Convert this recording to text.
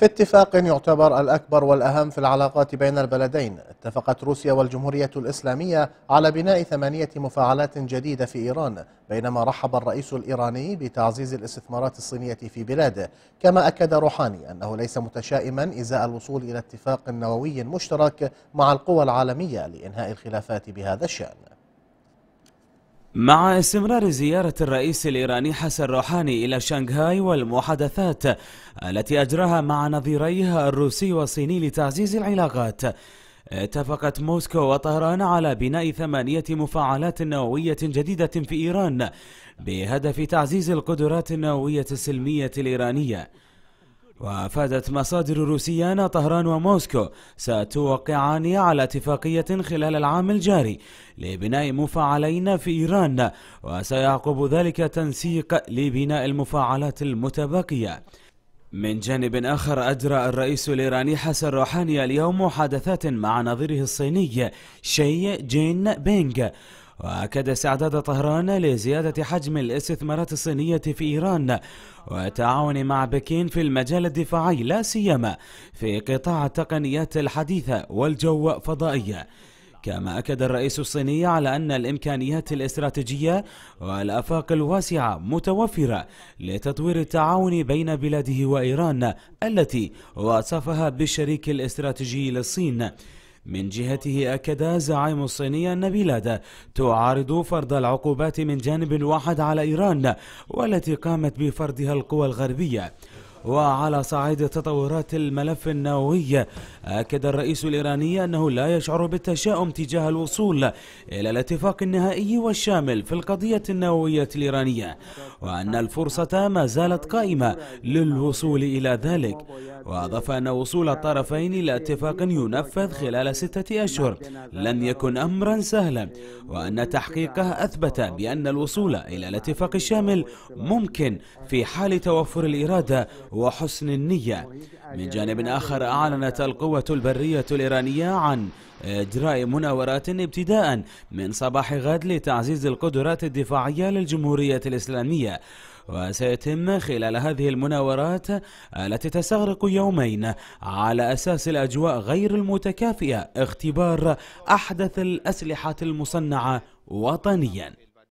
في اتفاق يعتبر الأكبر والأهم في العلاقات بين البلدين اتفقت روسيا والجمهورية الإسلامية على بناء ثمانية مفاعلات جديدة في إيران بينما رحب الرئيس الإيراني بتعزيز الاستثمارات الصينية في بلاده كما أكد روحاني أنه ليس متشائما إزاء الوصول إلى اتفاق نووي مشترك مع القوى العالمية لإنهاء الخلافات بهذا الشأن مع استمرار زيارة الرئيس الإيراني حسن روحاني إلى شنغهاي والمحادثات التي أجراها مع نظيريها الروسي والصيني لتعزيز العلاقات اتفقت موسكو وطهران على بناء ثمانية مفاعلات نووية جديدة في إيران بهدف تعزيز القدرات النووية السلمية الإيرانية وافادت مصادر روسية ان طهران وموسكو ستوقعان على اتفاقية خلال العام الجاري لبناء مفاعلين في ايران وسيعقب ذلك تنسيق لبناء المفاعلات المتبقية من جانب آخر أجرى الرئيس الإيراني حسن روحاني اليوم محادثات مع نظيره الصيني شي جين بينغ وأكد استعداد طهران لزيادة حجم الاستثمارات الصينية في إيران والتعاون مع بكين في المجال الدفاعي لا سيما في قطاع التقنيات الحديثة والجو فضائية كما أكد الرئيس الصيني على أن الإمكانيات الاستراتيجية والآفاق الواسعة متوفرة لتطوير التعاون بين بلاده وإيران التي وصفها بالشريك الاستراتيجي للصين من جهته أكد زعيم الصيني أن بلاد تعارض فرض العقوبات من جانب واحد على إيران والتي قامت بفرضها القوى الغربية وعلى صعيد تطورات الملف النووي أكد الرئيس الإيراني أنه لا يشعر بالتشاؤم تجاه الوصول إلى الاتفاق النهائي والشامل في القضية النووية الإيرانية وأن الفرصة ما زالت قائمة للوصول إلى ذلك وأضاف أن وصول الطرفين إلى اتفاق ينفذ خلال ستة أشهر لن يكن أمرا سهلا وأن تحقيقه أثبت بأن الوصول إلى الاتفاق الشامل ممكن في حال توفر الإرادة وحسن النية من جانب آخر أعلنت القوة البرية الإيرانية عن إجراء مناورات ابتداء من صباح غد لتعزيز القدرات الدفاعية للجمهورية الإسلامية وسيتم خلال هذه المناورات التي تستغرق يومين على أساس الأجواء غير المتكافئة اختبار أحدث الأسلحة المصنعة وطنياً